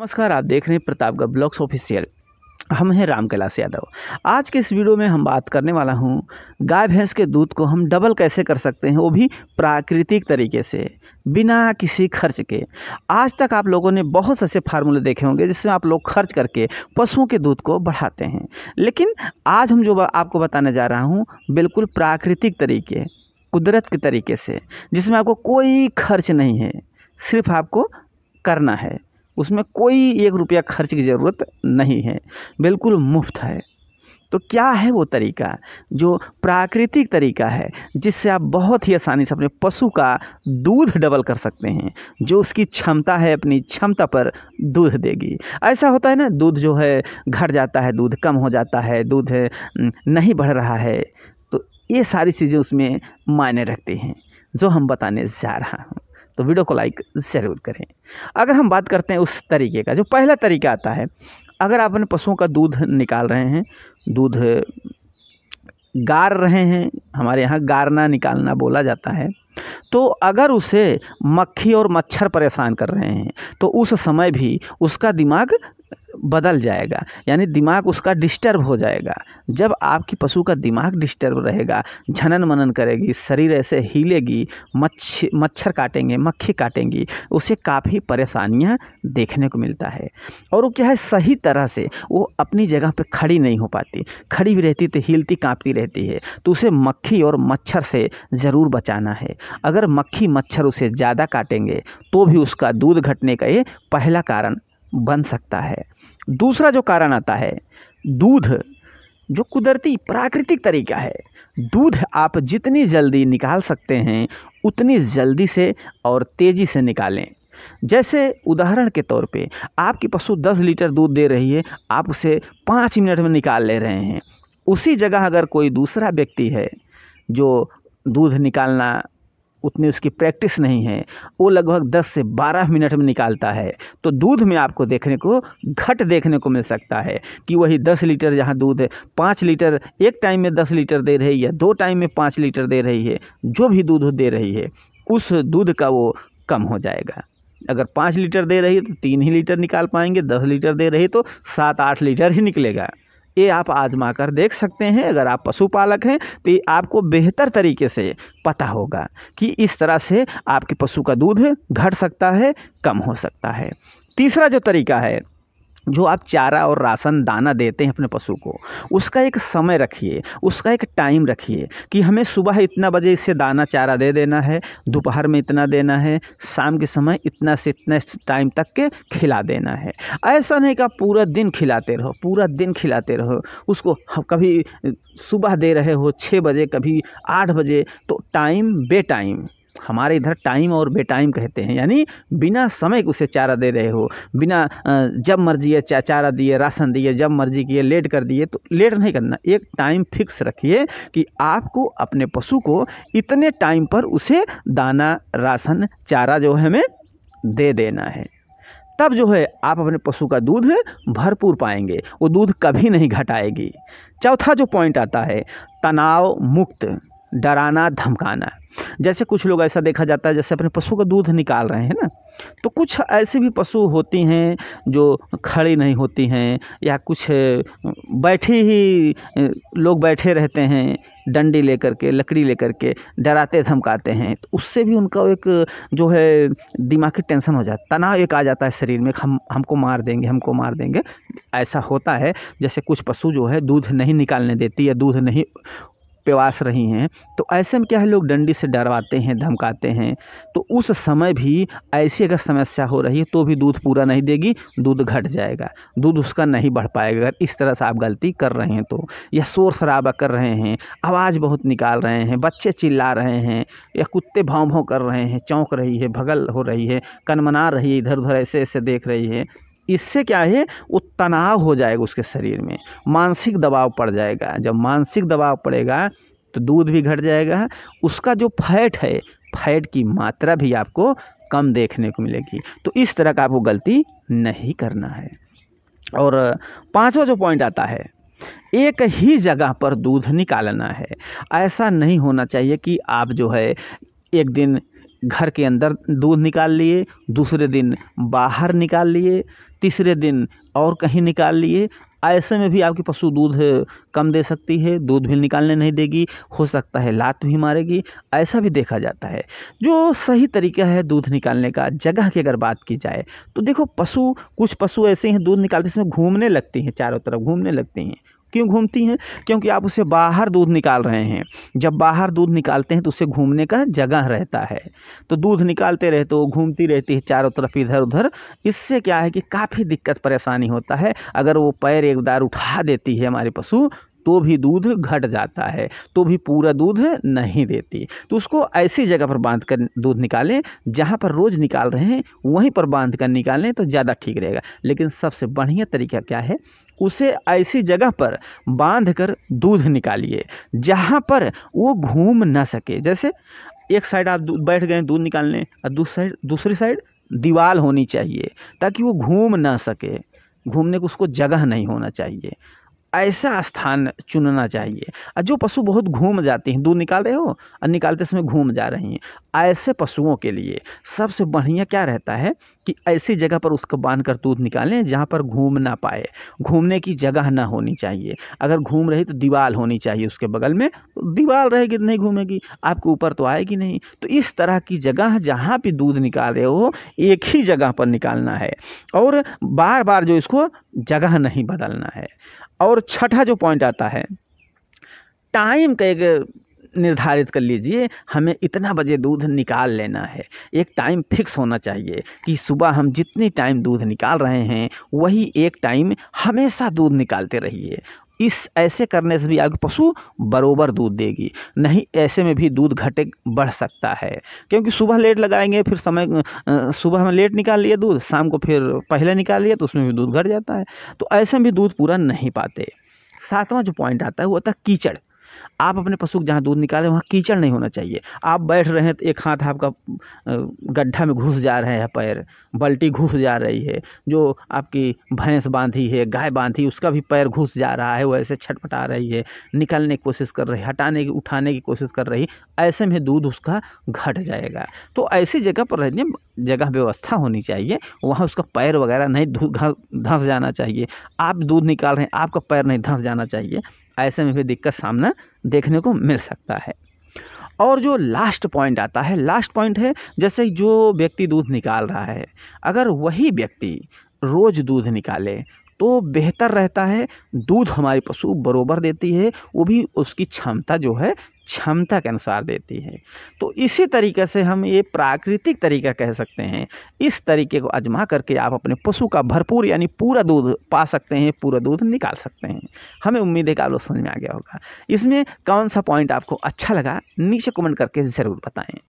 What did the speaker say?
नमस्कार आप देख रहे हैं प्रतापगढ़ ब्लॉक्स ऑफिशियल हम हैं राम कैलाश यादव आज के इस वीडियो में हम बात करने वाला हूँ गाय भैंस के दूध को हम डबल कैसे कर सकते हैं वो भी प्राकृतिक तरीके से बिना किसी खर्च के आज तक आप लोगों ने बहुत से ऐसे फार्मूले देखे होंगे जिसमें आप लोग खर्च करके पशुओं के दूध को बढ़ाते हैं लेकिन आज हम जो आपको बताने जा रहा हूँ बिल्कुल प्राकृतिक तरीके कुदरत के तरीके से जिसमें आपको कोई खर्च नहीं है सिर्फ आपको करना है उसमें कोई एक रुपया खर्च की ज़रूरत नहीं है बिल्कुल मुफ्त है तो क्या है वो तरीका जो प्राकृतिक तरीका है जिससे आप बहुत ही आसानी से अपने पशु का दूध डबल कर सकते हैं जो उसकी क्षमता है अपनी क्षमता पर दूध देगी ऐसा होता है ना दूध जो है घट जाता है दूध कम हो जाता है दूध नहीं बढ़ रहा है तो ये सारी चीज़ें उसमें मायने रखती हैं जो हम बताने जा रहा हूँ तो वीडियो को लाइक ज़रूर करें अगर हम बात करते हैं उस तरीके का जो पहला तरीका आता है अगर आप अपने पशुओं का दूध निकाल रहे हैं दूध गार रहे हैं हमारे यहाँ गारना निकालना बोला जाता है तो अगर उसे मक्खी और मच्छर परेशान कर रहे हैं तो उस समय भी उसका दिमाग बदल जाएगा यानी दिमाग उसका डिस्टर्ब हो जाएगा जब आपकी पशु का दिमाग डिस्टर्ब रहेगा झनन मनन करेगी शरीर ऐसे हिलेगी मच्छ मच्छर काटेंगे मक्खी काटेंगी उसे काफ़ी परेशानियां देखने को मिलता है और वो क्या है सही तरह से वो अपनी जगह पे खड़ी नहीं हो पाती खड़ी भी रहती तो हिलती कांपती रहती है तो उसे मक्खी और मच्छर से ज़रूर बचाना है अगर मक्खी मच्छर उसे ज़्यादा काटेंगे तो भी उसका दूध घटने का ये पहला कारण बन सकता है दूसरा जो कारण आता है दूध जो कुदरती प्राकृतिक तरीका है दूध आप जितनी जल्दी निकाल सकते हैं उतनी जल्दी से और तेज़ी से निकालें जैसे उदाहरण के तौर पे आपकी पशु 10 लीटर दूध दे रही है आप उसे पाँच मिनट में निकाल ले रहे हैं उसी जगह अगर कोई दूसरा व्यक्ति है जो दूध निकालना उतनी उसकी प्रैक्टिस नहीं है वो लगभग 10 से 12 मिनट में निकालता है तो दूध में आपको देखने को घट देखने को मिल सकता है कि वही 10 लीटर जहाँ दूध है पाँच लीटर एक टाइम में 10 लीटर दे रही है या दो टाइम में पाँच लीटर दे रही है जो भी दूध दे रही है उस दूध का वो कम हो जाएगा अगर पाँच लीटर दे रही है तो तीन ही लीटर निकाल पाएंगे दस लीटर दे रही है तो सात आठ लीटर ही निकलेगा ये आप आजमा कर देख सकते हैं अगर आप पशुपालक हैं तो ये आपको बेहतर तरीके से पता होगा कि इस तरह से आपके पशु का दूध घट सकता है कम हो सकता है तीसरा जो तरीका है जो आप चारा और राशन दाना देते हैं अपने पशु को उसका एक समय रखिए उसका एक टाइम रखिए कि हमें सुबह इतना बजे इसे दाना चारा दे देना है दोपहर में इतना देना है शाम के समय इतना से इतना टाइम तक के खिला देना है ऐसा नहीं कि आप पूरा दिन खिलाते रहो पूरा दिन खिलाते रहो उसको कभी सुबह दे रहे हो छः बजे कभी आठ बजे तो टाइम बे टाइम हमारे इधर टाइम और बेटाइम कहते हैं यानी बिना समय के उसे चारा दे रहे हो बिना जब मर्जी है चा, चारा दिए राशन दिए जब मर्जी किए लेट कर दिए तो लेट नहीं करना एक टाइम फिक्स रखिए कि आपको अपने पशु को इतने टाइम पर उसे दाना राशन चारा जो है हमें दे देना है तब जो है आप अपने पशु का दूध भरपूर पाएंगे वो दूध कभी नहीं घटाएगी चौथा जो पॉइंट आता है तनाव मुक्त डराना धमकाना जैसे कुछ लोग ऐसा देखा जाता है जैसे अपने पशु का दूध निकाल रहे हैं ना तो कुछ ऐसे भी पशु होती हैं जो खड़ी नहीं होती हैं या कुछ बैठे ही लोग बैठे रहते हैं डंडी लेकर के लकड़ी लेकर के डराते धमकाते हैं तो उससे भी उनका एक जो है दिमाग की टेंशन हो जाता तनाव एक आ जाता है शरीर में हम हमको मार देंगे हमको मार देंगे ऐसा होता है जैसे कुछ पशु जो है दूध नहीं निकालने देती या दूध नहीं पेवास रही हैं तो ऐसे में क्या है लोग डंडी से डरवाते हैं धमकाते हैं तो उस समय भी ऐसी अगर समस्या हो रही है तो भी दूध पूरा नहीं देगी दूध घट जाएगा दूध उसका नहीं बढ़ पाएगा अगर इस तरह से आप गलती कर रहे हैं तो या शोर शराबा कर रहे हैं आवाज़ बहुत निकाल रहे हैं बच्चे चिल्ला रहे हैं या कुत्ते भाव भाव कर रहे हैं चौंक रही है भगल हो रही है कनमना रही है इधर उधर ऐसे ऐसे देख रही है इससे क्या है वो तनाव हो जाएगा उसके शरीर में मानसिक दबाव पड़ जाएगा जब मानसिक दबाव पड़ेगा तो दूध भी घट जाएगा उसका जो फैट है फैट की मात्रा भी आपको कम देखने को मिलेगी तो इस तरह का आपको गलती नहीं करना है और पांचवा जो पॉइंट आता है एक ही जगह पर दूध निकालना है ऐसा नहीं होना चाहिए कि आप जो है एक दिन घर के अंदर दूध निकाल लिए दूसरे दिन बाहर निकाल लिए तीसरे दिन और कहीं निकाल लिए ऐसे में भी आपकी पशु दूध कम दे सकती है दूध भी निकालने नहीं देगी हो सकता है लात भी मारेगी ऐसा भी देखा जाता है जो सही तरीका है दूध निकालने का जगह की अगर बात की जाए तो देखो पशु कुछ पशु ऐसे हैं दूध निकालते समय घूमने लगती हैं चारों तरफ घूमने लगती हैं क्यों घूमती हैं क्योंकि आप उसे बाहर दूध निकाल रहे हैं जब बाहर दूध निकालते हैं तो उसे घूमने का जगह रहता है तो दूध निकालते रहते वो तो घूमती रहती है चारों तरफ इधर उधर इससे क्या है कि काफ़ी दिक्कत परेशानी होता है अगर वो पैर एक दार उठा देती है हमारे पशु तो भी दूध घट जाता है तो भी पूरा दूध नहीं देती तो उसको ऐसी जगह पर बांध कर दूध निकालें जहाँ पर रोज़ निकाल रहे हैं वहीं पर बांध कर निकालें तो ज़्यादा ठीक रहेगा लेकिन सबसे बढ़िया तरीका क्या है उसे ऐसी जगह पर बांध कर दूध निकालिए जहाँ पर वो घूम ना सके जैसे एक साइड आप बैठ गए दूध निकालने और दूसरी साइड दूसरी साइड दीवार होनी चाहिए ताकि वो घूम ना सके घूमने को उसको जगह नहीं होना चाहिए ऐसा स्थान चुनना चाहिए जो पशु बहुत घूम जाते हैं दूध निकाल रहे हो और निकालते समय घूम जा रहे हैं ऐसे पशुओं के लिए सबसे बढ़िया क्या रहता है कि ऐसी जगह पर उसको बांध कर दूध निकालें जहाँ पर घूम ना पाए घूमने की जगह ना होनी चाहिए अगर घूम रही तो दीवार होनी चाहिए उसके बगल में तो दीवार रहेगी तो नहीं घूमेगी आपके ऊपर तो आएगी नहीं तो इस तरह की जगह जहाँ भी दूध निकाल रहे हो एक ही जगह पर निकालना है और बार बार जो इसको जगह नहीं बदलना है और और छठा जो पॉइंट आता है टाइम का एक निर्धारित कर लीजिए हमें इतना बजे दूध निकाल लेना है एक टाइम फिक्स होना चाहिए कि सुबह हम जितनी टाइम दूध निकाल रहे हैं वही एक टाइम हमेशा दूध निकालते रहिए इस ऐसे करने से भी आपके पशु बरोबर दूध देगी नहीं ऐसे में भी दूध घटे बढ़ सकता है क्योंकि सुबह लेट लगाएंगे फिर समय सुबह में लेट निकाल लिए दूध शाम को फिर पहले निकाल लिया तो उसमें भी दूध घट जाता है तो ऐसे में भी दूध पूरा नहीं पाते सातवां जो पॉइंट आता है वो होता है कीचड़ आप अपने पशु को जहाँ दूध निकालें वहाँ कीचड़ नहीं होना चाहिए आप बैठ रहे हैं तो एक हाथ आपका गड्ढा में घुस जा रहे हैं पैर बल्टी घुस जा रही है जो आपकी भैंस बांधी है गाय बांधी उसका भी पैर घुस जा रहा है वो ऐसे छटपटा रही है निकलने की कोशिश कर रही है हटाने की उठाने की कोशिश कर रही ऐसे में दूध उसका घट जाएगा तो ऐसी जगह पर रहने जगह व्यवस्था होनी चाहिए वहाँ उसका पैर वगैरह नहीं धंस जाना चाहिए आप दूध निकाल रहे हैं आपका पैर नहीं धंस जाना चाहिए ऐसे में भी दिक्कत सामना देखने को मिल सकता है और जो लास्ट पॉइंट आता है लास्ट पॉइंट है जैसे जो व्यक्ति दूध निकाल रहा है अगर वही व्यक्ति रोज़ दूध निकाले तो बेहतर रहता है दूध हमारी पशु बरोबर देती है वो भी उसकी क्षमता जो है क्षमता के अनुसार देती है तो इसी तरीके से हम ये प्राकृतिक तरीका कह सकते हैं इस तरीके को आजमा करके आप अपने पशु का भरपूर यानी पूरा दूध पा सकते हैं पूरा दूध निकाल सकते हैं हमें उम्मीद है कि आप लोग समझ में आ गया होगा इसमें कौन सा पॉइंट आपको अच्छा लगा नीचे कमेंट करके ज़रूर बताएँ